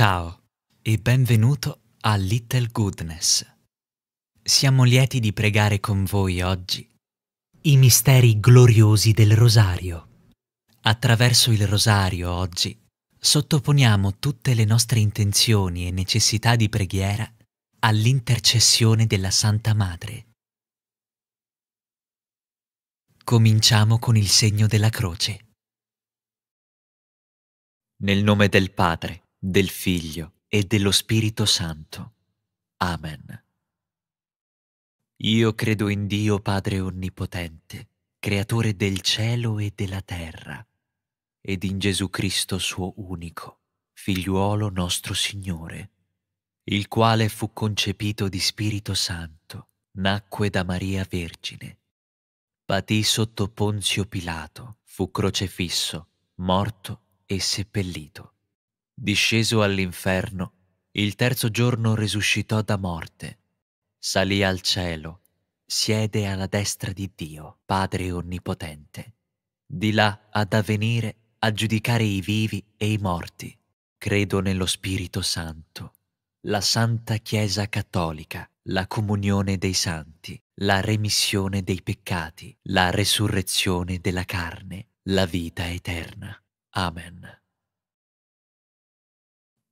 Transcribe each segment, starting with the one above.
Ciao e benvenuto a Little Goodness. Siamo lieti di pregare con voi oggi i misteri gloriosi del rosario. Attraverso il rosario oggi sottoponiamo tutte le nostre intenzioni e necessità di preghiera all'intercessione della Santa Madre. Cominciamo con il segno della croce. Nel nome del Padre del Figlio e dello Spirito Santo. Amen. Io credo in Dio Padre Onnipotente, Creatore del cielo e della terra, ed in Gesù Cristo suo unico, figliuolo nostro Signore, il quale fu concepito di Spirito Santo, nacque da Maria Vergine, patì sotto Ponzio Pilato, fu crocefisso, morto e seppellito Disceso all'inferno, il terzo giorno risuscitò da morte, salì al cielo, siede alla destra di Dio, Padre Onnipotente, di là ad avvenire a giudicare i vivi e i morti. Credo nello Spirito Santo, la Santa Chiesa Cattolica, la comunione dei santi, la remissione dei peccati, la resurrezione della carne, la vita eterna. Amen.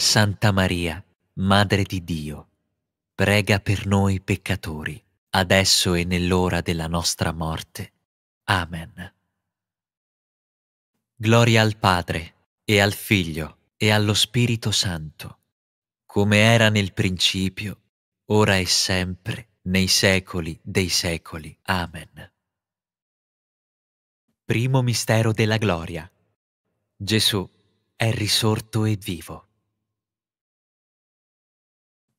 Santa Maria, Madre di Dio, prega per noi peccatori, adesso e nell'ora della nostra morte. Amen. Gloria al Padre, e al Figlio, e allo Spirito Santo, come era nel principio, ora e sempre, nei secoli dei secoli. Amen. Primo mistero della gloria. Gesù è risorto e vivo.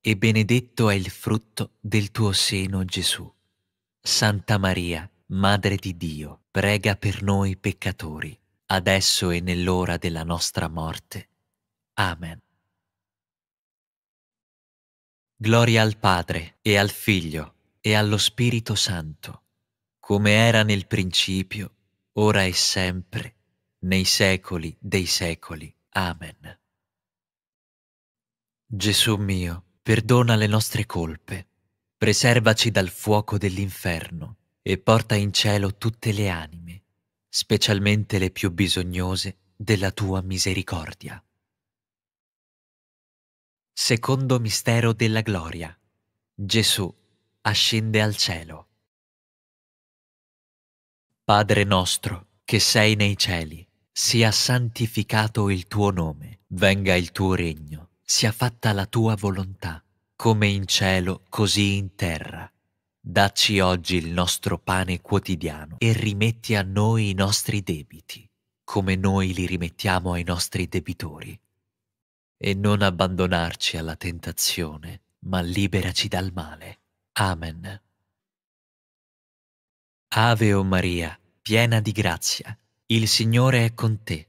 e benedetto è il frutto del tuo seno, Gesù. Santa Maria, Madre di Dio, prega per noi peccatori, adesso e nell'ora della nostra morte. Amen. Gloria al Padre, e al Figlio, e allo Spirito Santo, come era nel principio, ora e sempre, nei secoli dei secoli. Amen. Gesù mio, Perdona le nostre colpe, preservaci dal fuoco dell'inferno e porta in cielo tutte le anime, specialmente le più bisognose della tua misericordia. Secondo mistero della gloria. Gesù ascende al cielo. Padre nostro, che sei nei cieli, sia santificato il tuo nome, venga il tuo regno sia fatta la tua volontà, come in cielo, così in terra. Dacci oggi il nostro pane quotidiano e rimetti a noi i nostri debiti, come noi li rimettiamo ai nostri debitori. E non abbandonarci alla tentazione, ma liberaci dal male. Amen. Ave o Maria, piena di grazia, il Signore è con te.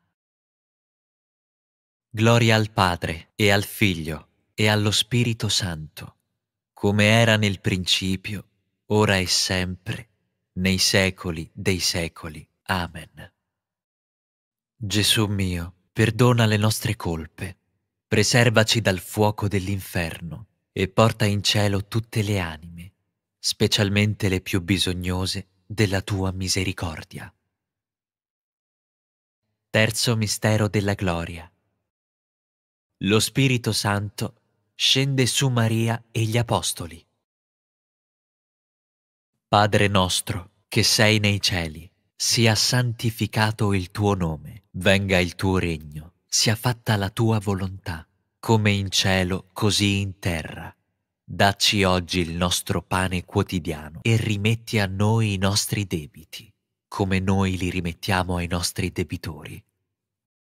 Gloria al Padre e al Figlio e allo Spirito Santo, come era nel principio, ora e sempre, nei secoli dei secoli. Amen. Gesù mio, perdona le nostre colpe, preservaci dal fuoco dell'inferno e porta in cielo tutte le anime, specialmente le più bisognose della tua misericordia. Terzo mistero della gloria lo Spirito Santo scende su Maria e gli Apostoli. Padre nostro, che sei nei cieli, sia santificato il tuo nome, venga il tuo regno, sia fatta la tua volontà, come in cielo, così in terra. Dacci oggi il nostro pane quotidiano e rimetti a noi i nostri debiti, come noi li rimettiamo ai nostri debitori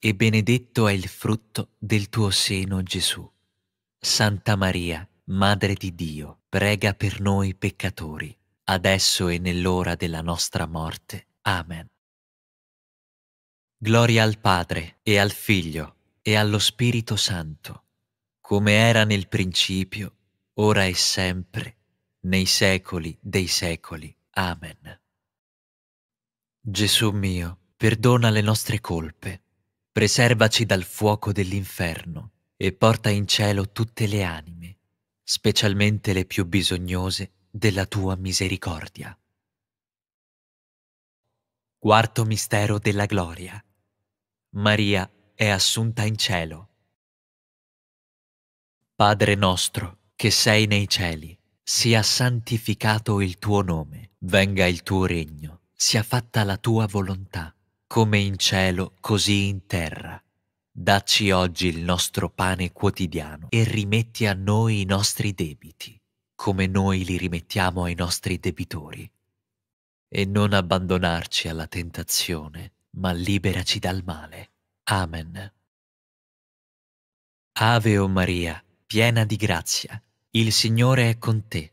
e benedetto è il frutto del tuo seno, Gesù. Santa Maria, Madre di Dio, prega per noi peccatori, adesso e nell'ora della nostra morte. Amen. Gloria al Padre, e al Figlio, e allo Spirito Santo, come era nel principio, ora e sempre, nei secoli dei secoli. Amen. Gesù mio, perdona le nostre colpe preservaci dal fuoco dell'inferno e porta in cielo tutte le anime, specialmente le più bisognose della tua misericordia. Quarto mistero della gloria. Maria è assunta in cielo. Padre nostro, che sei nei cieli, sia santificato il tuo nome, venga il tuo regno, sia fatta la tua volontà come in cielo, così in terra. Dacci oggi il nostro pane quotidiano e rimetti a noi i nostri debiti, come noi li rimettiamo ai nostri debitori. E non abbandonarci alla tentazione, ma liberaci dal male. Amen. Ave o Maria, piena di grazia, il Signore è con te.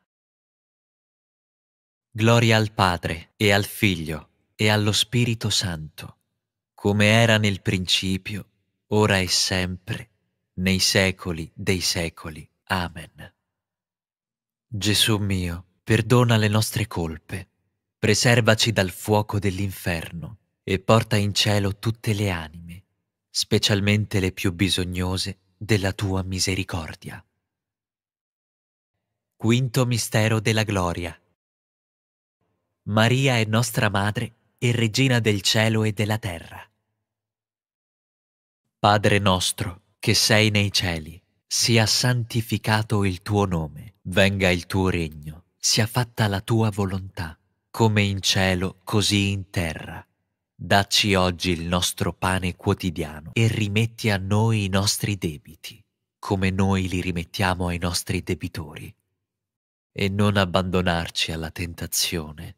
Gloria al Padre e al Figlio e allo Spirito Santo, come era nel principio, ora e sempre, nei secoli dei secoli. Amen. Gesù mio, perdona le nostre colpe, preservaci dal fuoco dell'inferno e porta in cielo tutte le anime, specialmente le più bisognose della tua misericordia. Quinto mistero della gloria Maria è nostra madre e regina del cielo e della terra. Padre nostro, che sei nei cieli, sia santificato il tuo nome, venga il tuo regno, sia fatta la tua volontà, come in cielo, così in terra. Dacci oggi il nostro pane quotidiano e rimetti a noi i nostri debiti, come noi li rimettiamo ai nostri debitori. E non abbandonarci alla tentazione,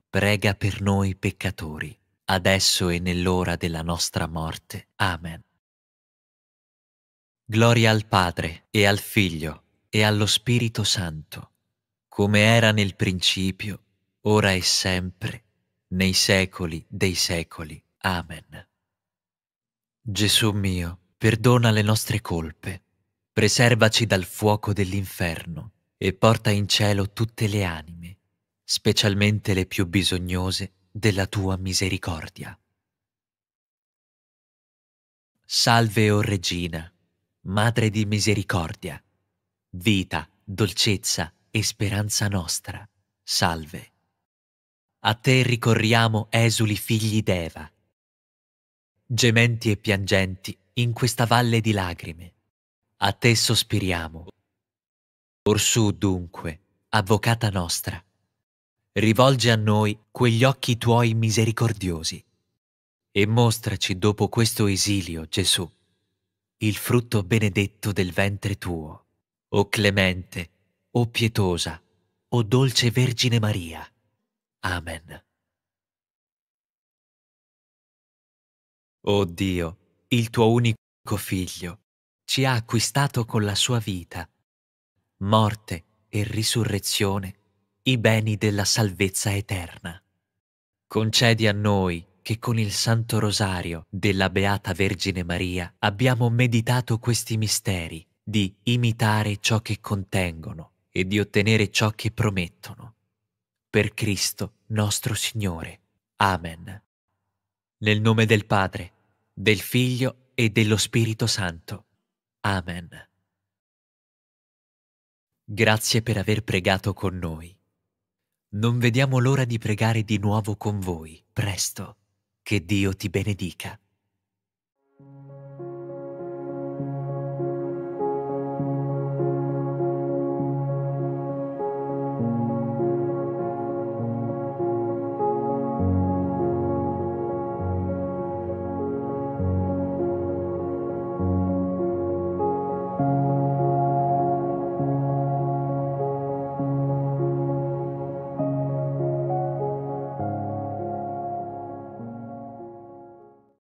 prega per noi peccatori, adesso e nell'ora della nostra morte. Amen. Gloria al Padre e al Figlio e allo Spirito Santo, come era nel principio, ora e sempre, nei secoli dei secoli. Amen. Gesù mio, perdona le nostre colpe, preservaci dal fuoco dell'inferno e porta in cielo tutte le anime specialmente le più bisognose della tua misericordia. Salve o oh Regina, Madre di misericordia, vita, dolcezza e speranza nostra, salve. A te ricorriamo esuli figli d'Eva, gementi e piangenti in questa valle di lagrime. A te sospiriamo. Orsù dunque, avvocata nostra, rivolge a noi quegli occhi tuoi misericordiosi e mostraci dopo questo esilio, Gesù, il frutto benedetto del ventre tuo, o clemente, o pietosa, o dolce Vergine Maria. Amen. O Dio, il tuo unico figlio, ci ha acquistato con la sua vita, morte e risurrezione i beni della salvezza eterna. Concedi a noi che con il Santo Rosario della Beata Vergine Maria abbiamo meditato questi misteri di imitare ciò che contengono e di ottenere ciò che promettono. Per Cristo nostro Signore. Amen. Nel nome del Padre, del Figlio e dello Spirito Santo. Amen. Grazie per aver pregato con noi. Non vediamo l'ora di pregare di nuovo con voi, presto. Che Dio ti benedica.